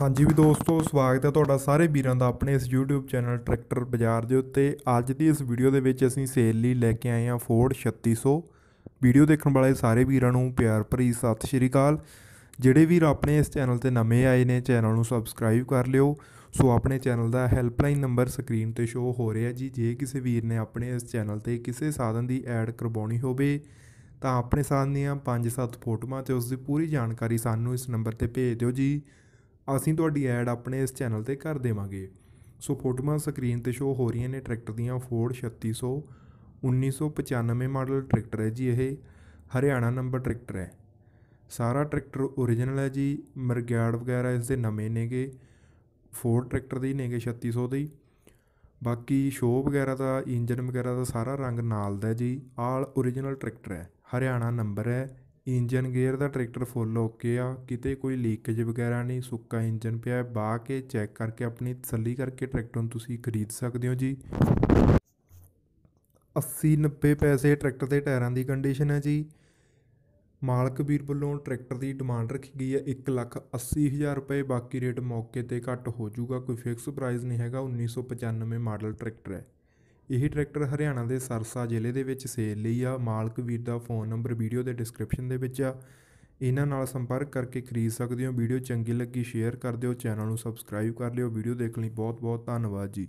ਹਾਂਜੀ ਵੀ ਦੋਸਤੋ ਸਵਾਗਤ ਹੈ ਤੁਹਾਡਾ ਸਾਰੇ ਵੀਰਾਂ ਦਾ ਆਪਣੇ ਇਸ YouTube ਚੈਨਲ ਟਰੈਕਟਰ ਬਾਜ਼ਾਰ ਦੇ ਉੱਤੇ ਅੱਜ ਦੀ ਇਸ ਵੀਡੀਓ ਦੇ ਵਿੱਚ ਅਸੀਂ ਸੇਲ ਲਈ ਲੈ ਕੇ ਆਏ ਹਾਂ ਫੋਰਡ 3600 ਵੀਡੀਓ ਦੇਖਣ ਵਾਲੇ ਸਾਰੇ ਵੀਰਾਂ ਨੂੰ ਪਿਆਰ ਭਰੀ ਸਤਿ ਸ਼੍ਰੀ ਅਕਾਲ ਜਿਹੜੇ ਵੀਰ ਆਪਣੇ ਇਸ ਚੈਨਲ ਤੇ ਨਵੇਂ ਆਏ ਨੇ ਚੈਨਲ ਨੂੰ ਸਬਸਕ੍ਰਾਈਬ ਕਰ ਲਿਓ ਸੋ ਆਪਣੇ ਚੈਨਲ ਦਾ ਹੈਲਪਲਾਈਨ ਨੰਬਰ ਸਕਰੀਨ ਤੇ ਸ਼ੋ ਹੋ ਰਿਹਾ ਜੀ ਜੇ ਕਿਸੇ ਵੀਰ ਨੇ ਆਪਣੇ ਇਸ ਚੈਨਲ ਤੇ ਕਿਸੇ ਸਾਧਨ ਦੀ ਐਡ ਕਰਵਾਉਣੀ ਹੋਵੇ ਤਾਂ ਆਪਣੇ ਸਾਧਨ ਦੀਆਂ 5-7 ਫੋਟੋਆਂ ਤੇ ਉਸ ਦੀ ਪੂਰੀ ਜਾਣਕਾਰੀ ਸਾਨੂੰ ਇਸ ਨੰਬਰ ਤੇ ਭੇਜ ਦਿਓ ਜੀ ਅਸੀਂ ਤੁਹਾਡੀ ਐਡ ਆਪਣੇ ਇਸ ਚੈਨਲ ਤੇ ਕਰ ਦੇਵਾਂਗੇ ਸੋ ਫੋਟੋਆਂ ਸਕਰੀਨ ਤੇ ਸ਼ੋ ਹੋ ਰਹੀਆਂ ਨੇ ਟਰੈਕਟਰ ਦੀਆਂ ਫੋਰਡ 3600 1995 ਮਾਡਲ ਟਰੈਕਟਰ ਹੈ ਜੀ ਇਹ ਹਰਿਆਣਾ ਨੰਬਰ ਟਰੈਕਟਰ ਹੈ ਸਾਰਾ ਟਰੈਕਟਰ origignal ਹੈ ਜੀ ਮਰਗਿਆੜ ਵਗੈਰਾ ਇਸ ਦੇ ਨਵੇਂ ਨੇਗੇ ਫੋਰਡ ਟਰੈਕਟਰ ਦੇ ਹੀ ਨੇਗੇ 3600 ਦੇ ਹੀ ਬਾਕੀ ਸ਼ੋ ਵਗੈਰਾ ਦਾ ਇੰਜਨ ਵਗੈਰਾ ਦਾ ਸਾਰਾ ਰੰਗ ਨਾਲ ਦਾ ਜੀ ਆਲ origignal ਟਰੈਕਟਰ ਹੈ ਹਰਿਆਣਾ ਨੰਬਰ ਹੈ ਇੰਜਨ ਗੇਅਰ ਦਾ ਟਰੈਕਟਰ ਫੁੱਲ ਓਕੇ ਆ ਕਿਤੇ ਕੋਈ ਲੀਕੇਜ ਵਗੈਰਾ ਨਹੀਂ ਸੁੱਕਾ ਇੰਜਨ ਪਿਆ ਬਾ ਕੇ ਚੈੱਕ ਕਰਕੇ ਆਪਣੀ ਤਸੱਲੀ ਕਰਕੇ ਟਰੈਕਟਰ ਨੂੰ ਤੁਸੀਂ ਖਰੀਦ ਸਕਦੇ ਹੋ ਜੀ 80 90 ਪੈਸੇ ਟਰੈਕਟਰ ਦੇ ਟਾਇਰਾਂ ਦੀ ਕੰਡੀਸ਼ਨ ਹੈ ਜੀ ਮਾਲਕ ਵੀਰ ਵੱਲੋਂ ਟਰੈਕਟਰ ਦੀ ਡਿਮਾਂਡ ਰੱਖੀ ਗਈ ਹੈ 1 ਲੱਖ 80 ਹਜ਼ਾਰ ਰੁਪਏ ਬਾਕੀ ਰੇਟ ਮੌਕੇ ਤੇ ਘੱਟ ਹੋ ਜਾਊਗਾ ਕੋਈ ਫਿਕਸ ਪ੍ਰਾਈਸ ਨਹੀਂ ਹੈਗਾ 1995 ਮਾਡਲ ਟਰੈਕਟਰ ਹੈ ਇਹ ਟਰੈਕਟਰ ਹਰਿਆਣਾ ਦੇ ਸਰਸਾ ਜ਼ਿਲ੍ਹੇ ਦੇ ਵਿੱਚ ਸੇਲ ਲਈ ਆ ਮਾਲਕ ਵੀਰ ਦਾ ਫੋਨ ਨੰਬਰ ਵੀਡੀਓ ਦੇ ਡਿਸਕ੍ਰਿਪਸ਼ਨ ਦੇ ਵਿੱਚ ਆ ਇਹਨਾਂ ਨਾਲ ਸੰਪਰਕ ਕਰਕੇ ਖਰੀਦ ਸਕਦੇ ਹੋ ਵੀਡੀਓ ਚੰਗੀ ਲੱਗੀ ਸ਼ੇਅਰ ਕਰ ਦਿਓ ਚੈਨਲ ਨੂੰ ਸਬਸਕ੍ਰਾਈਬ ਕਰ ਲਿਓ ਵੀਡੀਓ ਦੇਖਣ ਲਈ ਬਹੁਤ ਬਹੁਤ ਧੰਨਵਾਦ ਜੀ